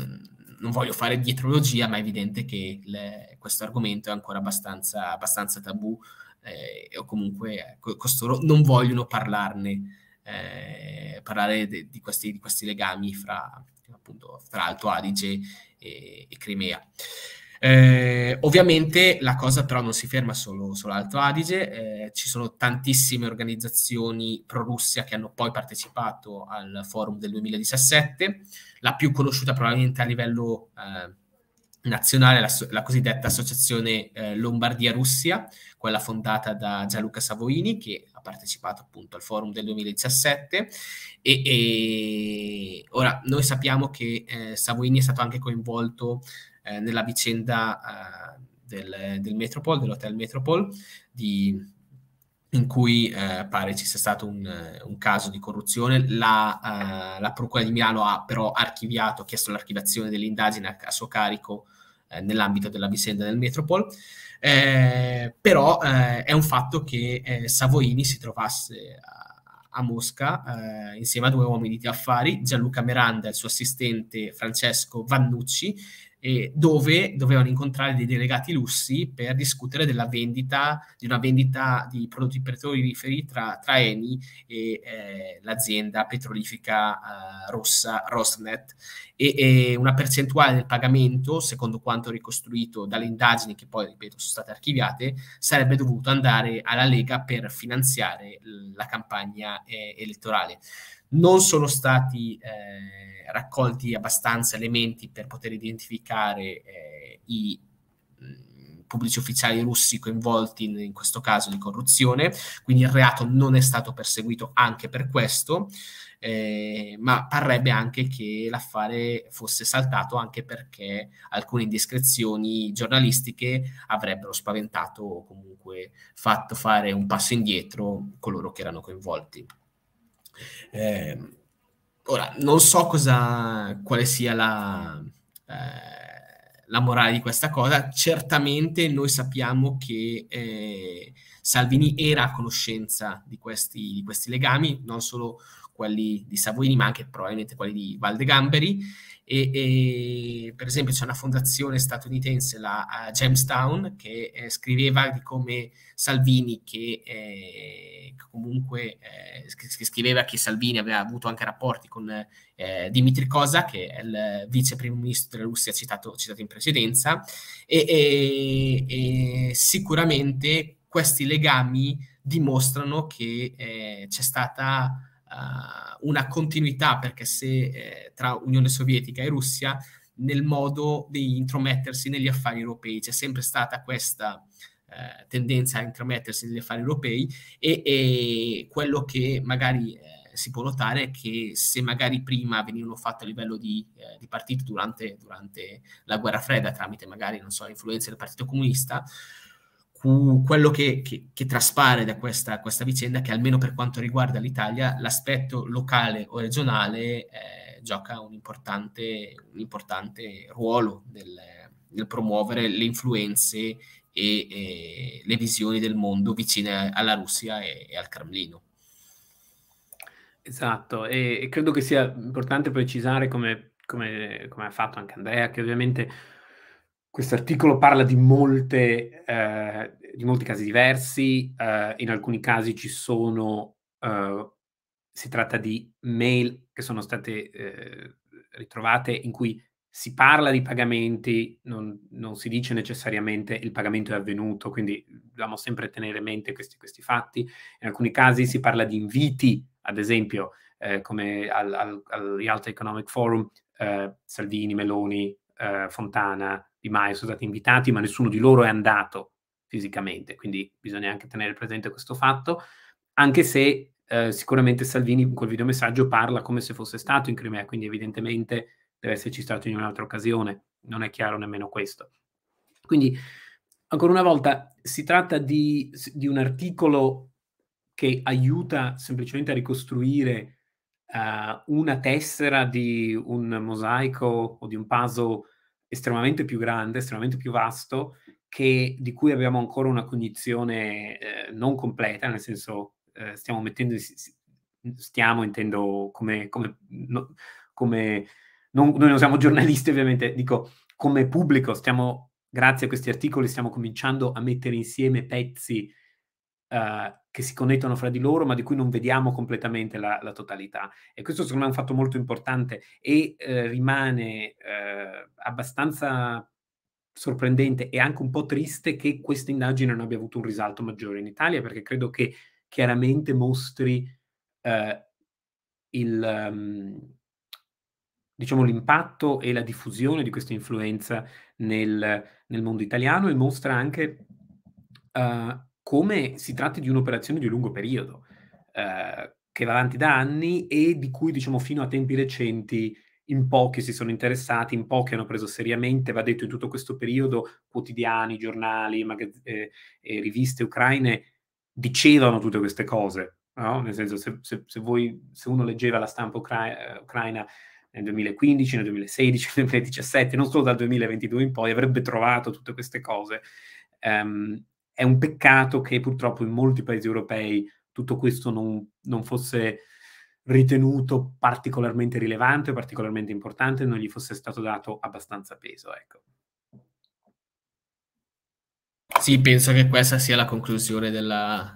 Speaker 2: non voglio fare dietrologia, ma è evidente che le, questo argomento è ancora abbastanza, abbastanza tabù eh, o comunque eh, costoro non vogliono parlarne, eh, parlare de, di, questi, di, questi, legami fra, appunto, fra Alto Adige e, e Crimea. Eh, ovviamente la cosa però non si ferma solo, sull'Alto Adige, eh, ci sono tantissime organizzazioni pro-Russia che hanno poi partecipato al forum del 2017, la più conosciuta probabilmente a livello eh, nazionale la, la, cosiddetta associazione eh, Lombardia-Russia, quella fondata da Gianluca Savoini che ha partecipato appunto al forum del 2017 e, e... ora noi sappiamo che eh, Savoini è stato anche coinvolto eh, nella vicenda eh, del, del, Metropol, dell'hotel Metropol, di, in cui eh, pare ci sia stato un, un caso di corruzione. La, eh, la, Procura di Milano ha però archiviato, ha chiesto l'archiviazione dell'indagine a, a suo carico eh, nell'ambito della vicenda del Metropol. Eh, però eh, è un fatto che eh, Savoini si trovasse a, a Mosca insieme a due uomini di affari, Gianluca Meranda e il suo assistente Francesco Vannucci, eh, dove dovevano incontrare dei delegati russi per discutere della vendita, di una vendita di prodotti petroliferi tra, tra Eni e eh, l'azienda petrolifica eh, rossa Rosnet e, e, una percentuale del pagamento, secondo quanto ricostruito dalle indagini che poi, ripeto, sono state archiviate, sarebbe dovuto andare alla Lega per finanziare la campagna eh, elettorale. Non sono stati eh, raccolti abbastanza elementi per poter identificare eh, i mm, pubblici ufficiali russi coinvolti in, in, questo caso di corruzione, quindi il reato non è stato perseguito anche per questo, eh, ma parrebbe anche che l'affare fosse saltato anche perché alcune indiscrezioni giornalistiche avrebbero spaventato o comunque fatto fare un passo indietro coloro che erano coinvolti. Eh, ora non so cosa, quale sia la, eh, la morale di questa cosa, certamente noi sappiamo che eh, Salvini era a conoscenza di questi, di questi legami, non solo quelli di Savoini, ma anche probabilmente quelli di Valdegamberi e, e, per esempio c'è una fondazione statunitense, la eh, Jamestown, che eh, scriveva di come Salvini, che, eh, comunque eh, scriveva che Salvini aveva avuto anche rapporti con eh, Dimitri Cosa, che è il vice primo ministro della Russia citato, citato in precedenza, e, e, e sicuramente questi legami dimostrano che eh, c'è stata uh, una continuità, perché se eh, tra Unione Sovietica e Russia, nel modo di intromettersi negli affari europei. C'è sempre stata questa eh, tendenza a intromettersi negli affari europei e, e quello che magari eh, si può notare è che se magari prima venivano fatte a livello di, eh, di partito durante, durante, la guerra fredda tramite magari, non so, influenze del Partito Comunista, quello che, che, che traspare da questa, questa, vicenda che almeno per quanto riguarda l'Italia l'aspetto locale o regionale eh, gioca un importante, un importante ruolo nel, nel, promuovere le influenze e, e, le visioni del mondo vicine alla Russia e, e al Cremlino.
Speaker 1: Esatto, e, e, credo che sia importante precisare come, come, come ha fatto anche Andrea, che ovviamente questo articolo parla di, molte, eh, di molti casi diversi, eh, in alcuni casi ci sono, eh, si tratta di mail che sono state eh, ritrovate in cui si parla di pagamenti, non, non, si dice necessariamente il pagamento è avvenuto, quindi dobbiamo sempre tenere a mente questi, questi fatti. In alcuni casi si parla di inviti, ad esempio, eh, come al, al, al Economic Forum, eh, Salvini, Meloni, eh, Fontana, di Maio sono stati invitati, ma nessuno di loro è andato fisicamente, quindi bisogna anche tenere presente questo fatto, anche se eh, sicuramente Salvini col videomessaggio parla come se fosse stato in Crimea, quindi evidentemente deve esserci stato in un'altra occasione, non è chiaro nemmeno questo. Quindi, ancora una volta, si tratta di, di un articolo che aiuta semplicemente a ricostruire uh, una tessera di un mosaico o di un puzzle estremamente più grande, estremamente più vasto, che, di cui abbiamo ancora una cognizione eh, non completa, nel senso eh, stiamo mettendo, stiamo intendo come, come, no, come non, noi non siamo giornalisti ovviamente, dico come pubblico stiamo, grazie a questi articoli, stiamo cominciando a mettere insieme pezzi eh, che si connettono fra di loro, ma di cui non vediamo completamente la, la totalità. E questo secondo me è un fatto molto importante e eh, rimane eh, abbastanza sorprendente e anche un po' triste che questa indagine non abbia avuto un risalto maggiore in Italia, perché credo che chiaramente mostri eh, il... Um, diciamo, l'impatto e la diffusione di questa influenza nel, nel mondo italiano e mostra anche uh, come si tratti di un'operazione di lungo periodo, eh, che va avanti da anni e di cui, diciamo, fino a tempi recenti in pochi si sono interessati, in pochi hanno preso seriamente, va detto in tutto questo periodo, quotidiani, giornali, magazz- eh, eh, riviste ucraine dicevano tutte queste cose, no? nel senso se, se, se, voi, se, uno leggeva la stampa ucra- eh, ucraina nel 2015, nel 2016, nel 2017, non solo dal 2022 in poi, avrebbe trovato tutte queste cose. Um, è un peccato che purtroppo in molti paesi europei tutto questo non, non fosse ritenuto particolarmente rilevante, particolarmente importante, non gli fosse stato dato abbastanza peso. Ecco. Sì, penso che questa sia la conclusione della,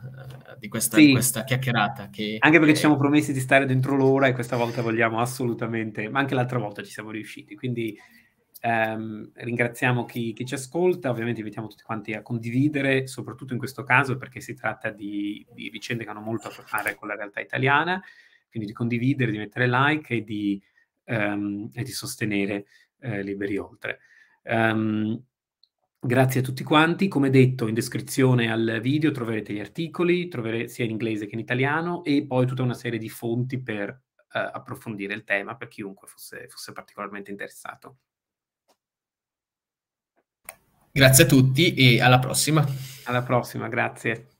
Speaker 1: eh, di,
Speaker 2: questa, sì. questa, chiacchierata. Che, anche perché è... ci
Speaker 1: siamo promessi di stare dentro l'ora e questa volta vogliamo assolutamente, ma anche l'altra volta ci siamo riusciti, quindi Um, ringraziamo chi, chi, ci ascolta, ovviamente invitiamo tutti quanti a condividere, soprattutto in questo caso perché si tratta di, di, vicende che hanno molto a che fare con la realtà italiana, quindi di condividere, di mettere like e di, um, e di sostenere eh, Liberi Oltre. Um, grazie a tutti quanti, come detto in descrizione al video troverete gli articoli, troverete sia in inglese che in italiano e poi tutta una serie di fonti per uh, approfondire il tema per chiunque fosse, fosse particolarmente interessato.
Speaker 2: Grazie a tutti e alla prossima.
Speaker 1: Alla prossima, grazie.